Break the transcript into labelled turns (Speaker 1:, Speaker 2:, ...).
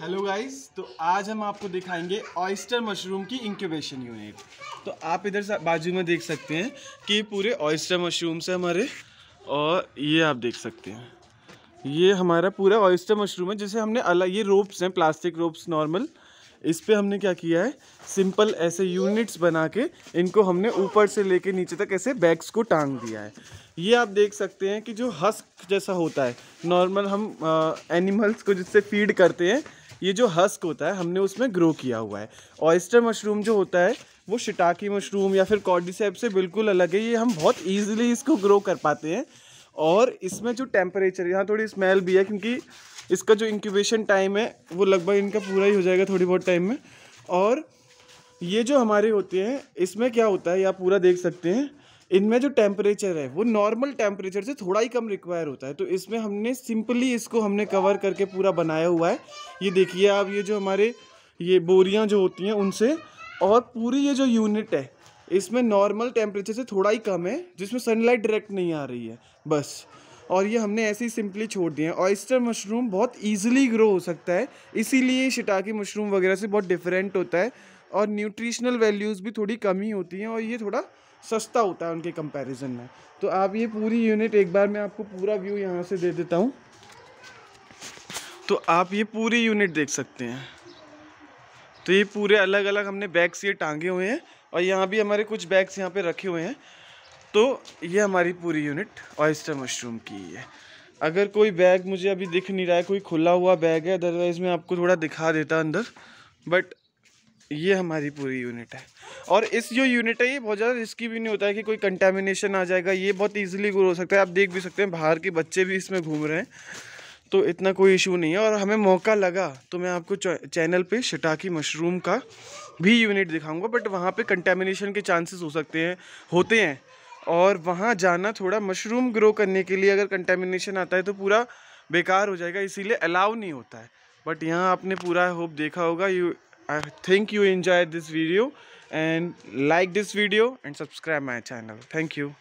Speaker 1: hello guys तो आज हम आपको दिखाएंगे ऑयस्टर मशरूम की इंक्यूबेशन यूनिट तो आप इधर बाजू में देख सकते हैं कि पूरे ऑयस्टर मशरूम से हमारे और ये आप देख सकते हैं ये हमारा पूरा ऑयस्टर मशरूम है जैसे हमने अलग ये रोप्स हैं प्लास्टिक रोप्स नॉर्मल इस पर हमने क्या किया है सिंपल ऐसे यूनिट्स बना के इनको हमने ऊपर से लेके नीचे तक ऐसे बैग्स को टांग दिया है ये आप देख सकते हैं कि जो हस्क जैसा होता है नॉर्मल हम आ, एनिमल्स को जिससे फीड करते हैं ये जो हस्क होता है हमने उसमें ग्रो किया हुआ है ऑयस्टर मशरूम जो होता है वो शिटाकी मशरूम या फिर कॉर्डिसेप से बिल्कुल अलग है ये हम बहुत ईजिली इसको ग्रो कर पाते हैं और इसमें जो टेम्परेचर यहाँ थोड़ी स्मेल भी है क्योंकि इसका जो इंक्यूबेशन टाइम है वो लगभग इनका पूरा ही हो जाएगा थोड़ी बहुत टाइम में और ये जो हमारे होते हैं इसमें क्या होता है आप पूरा देख सकते हैं इनमें जो टेम्परेचर है वो नॉर्मल टेम्परेचर से थोड़ा ही कम रिक्वायर होता है तो इसमें हमने सिंपली इसको हमने कवर करके पूरा बनाया हुआ है ये देखिए आप ये जो हमारे ये बोरियाँ जो होती हैं उनसे और पूरी ये जो यूनिट है इसमें नॉर्मल टेम्परेचर से थोड़ा ही कम है जिसमें सनलाइट डायरेक्ट नहीं आ रही है बस और ये हमने ऐसे ही सिंपली छोड़ दिए हैं ऑयस्टर मशरूम बहुत ईजिली ग्रो हो सकता है इसीलिए शिटाकी मशरूम वगैरह से बहुत डिफरेंट होता है और न्यूट्रिशनल वैल्यूज़ भी थोड़ी कम ही होती हैं और ये थोड़ा सस्ता होता है उनके कंपैरिजन में तो आप ये पूरी यूनिट एक बार मैं आपको पूरा व्यू यहाँ से दे देता हूँ तो आप ये पूरी यूनिट देख सकते हैं तो ये पूरे अलग अलग हमने बैग्स ये टांगे हुए हैं और यहाँ भी हमारे कुछ बैग्स यहाँ पे रखे हुए हैं तो ये हमारी पूरी यूनिट ऑयस्टर मशरूम की है अगर कोई बैग मुझे अभी दिख नहीं रहा है कोई खुला हुआ बैग है अदरवाइज़ मैं आपको थोड़ा दिखा देता अंदर बट ये हमारी पूरी यूनिट है और इस जो यूनिट है ये बहुत ज़्यादा रिस्की भी नहीं होता है कि कोई कंटेमिनेशन आ जाएगा ये बहुत ईजिली ग्रो हो सकता है आप देख भी सकते हैं बाहर के बच्चे भी इसमें घूम रहे हैं तो इतना कोई इशू नहीं है और हमें मौका लगा तो मैं आपको चैनल पे शटाकी मशरूम का भी यूनिट दिखाऊंगा बट वहाँ पे कंटेमिनेशन के चांसेस हो सकते हैं होते हैं और वहाँ जाना थोड़ा मशरूम ग्रो करने के लिए अगर कंटेमिनेशन आता है तो पूरा बेकार हो जाएगा इसीलिए अलाउ नहीं होता है बट यहाँ आपने पूरा होप देखा होगा you I think you enjoy this video and like this video and subscribe my channel thank you